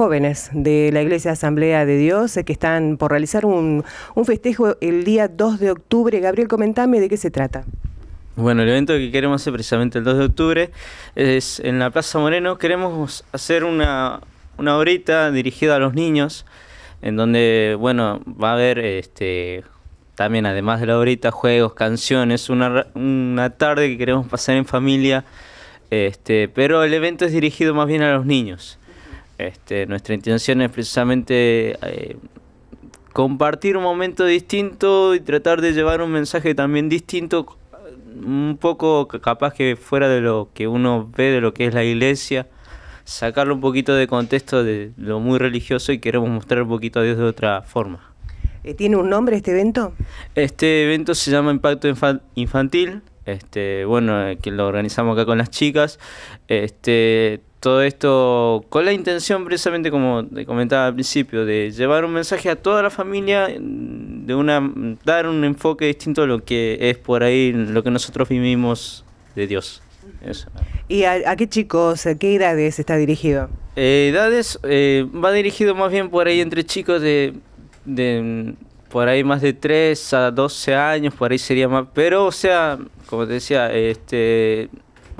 jóvenes de la Iglesia Asamblea de Dios eh, que están por realizar un, festejo el día 2 de octubre. Gabriel, comentame de qué se trata. Bueno, el evento que queremos hacer precisamente el 2 de octubre es en la Plaza Moreno. Queremos hacer una, una horita dirigida a los niños, en donde, bueno, va a haber este, también, además de la horita, juegos, canciones, una, tarde que queremos pasar en familia. Este, pero el evento es dirigido más bien a los niños. Este, nuestra intención es precisamente eh, compartir un momento distinto y tratar de llevar un mensaje también distinto, un poco capaz que fuera de lo que uno ve de lo que es la iglesia, sacarlo un poquito de contexto de lo muy religioso y queremos mostrar un poquito a Dios de otra forma. Eh, ¿Tiene un nombre este evento? Este evento se llama Impacto Infantil. Este, bueno, eh, que lo organizamos acá con las chicas. Este, todo esto con la intención, precisamente como te comentaba al principio, de llevar un mensaje a toda la familia, de una dar un enfoque distinto a lo que es por ahí, lo que nosotros vivimos de Dios. ¿Y a, qué chicos, a qué edades está dirigido? Eh, edades, eh, va dirigido más bien por ahí entre chicos de, de por ahí más de 3 a 12 años, por ahí sería más, pero o sea, como te decía, este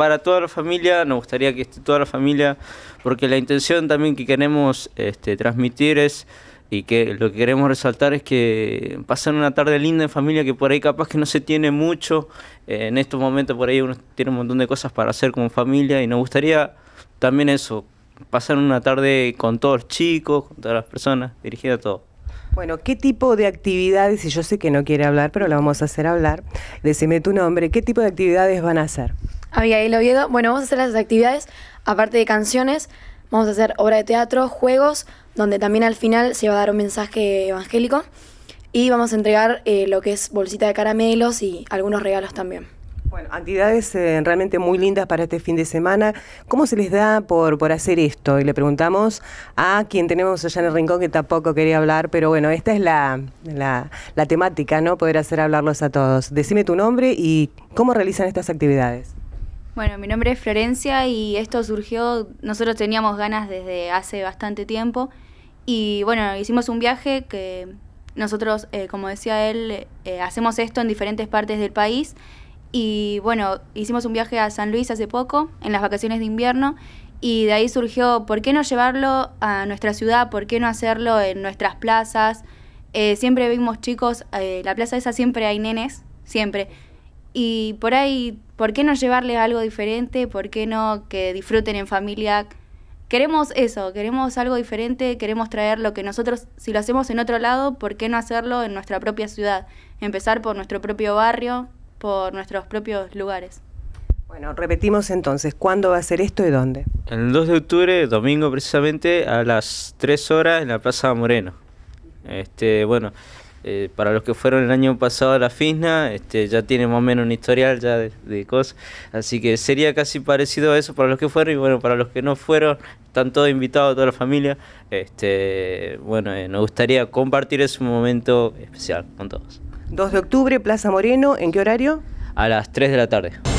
para toda la familia, nos gustaría que esté toda la familia, porque la intención también que queremos este, transmitir es y que lo que queremos resaltar es que pasen una tarde linda en familia que por ahí capaz que no se tiene mucho, eh, en estos momentos por ahí uno tiene un montón de cosas para hacer como familia y nos gustaría también eso, pasar una tarde con todos los chicos, con todas las personas, dirigida a todos. Bueno, ¿qué tipo de actividades, y yo sé que no quiere hablar, pero la vamos a hacer hablar, decime tu nombre, ¿qué tipo de actividades van a hacer? ahí Abigail Oviedo. Bueno, vamos a hacer las actividades, aparte de canciones, vamos a hacer obra de teatro, juegos, donde también al final se va a dar un mensaje evangélico. Y vamos a entregar eh, lo que es bolsita de caramelos y algunos regalos también. Bueno, actividades eh, realmente muy lindas para este fin de semana. ¿Cómo se les da por, hacer esto? Y le preguntamos a quien tenemos allá en el rincón que tampoco quería hablar, pero bueno, esta es la, la temática, ¿no? Poder hacer hablarlos a todos. Decime tu nombre y cómo realizan estas actividades. Bueno, mi nombre es Florencia y esto surgió, nosotros teníamos ganas desde hace bastante tiempo y bueno, hicimos un viaje que nosotros, eh, como decía él, eh, hacemos esto en diferentes partes del país y bueno, hicimos un viaje a San Luis hace poco, en las vacaciones de invierno y de ahí surgió, ¿por qué no llevarlo a nuestra ciudad? ¿Por qué no hacerlo en nuestras plazas? Eh, siempre vimos chicos, la plaza esa siempre hay nenes, siempre. Y por ahí, ¿por qué no llevarles algo diferente? ¿Por qué no que disfruten en familia? Queremos eso, queremos algo diferente, queremos traer lo que nosotros, si lo hacemos en otro lado, ¿por qué no hacerlo en nuestra propia ciudad? Empezar por nuestro propio barrio, por nuestros propios lugares. Bueno, repetimos entonces, ¿cuándo va a ser esto y dónde? El 2 de octubre, domingo precisamente, a las 3 horas en la Plaza Moreno. Este, bueno, eh, para los que fueron el año pasado a la FISNA, este, ya tiene más o menos un historial ya de, cosas, así que sería casi parecido a eso para los que fueron y bueno, para los que no fueron, están todos invitados, toda la familia. Este, bueno, eh, nos gustaría compartir ese momento especial con todos. 2 de octubre, Plaza Moreno, ¿en qué horario? A las 3 de la tarde.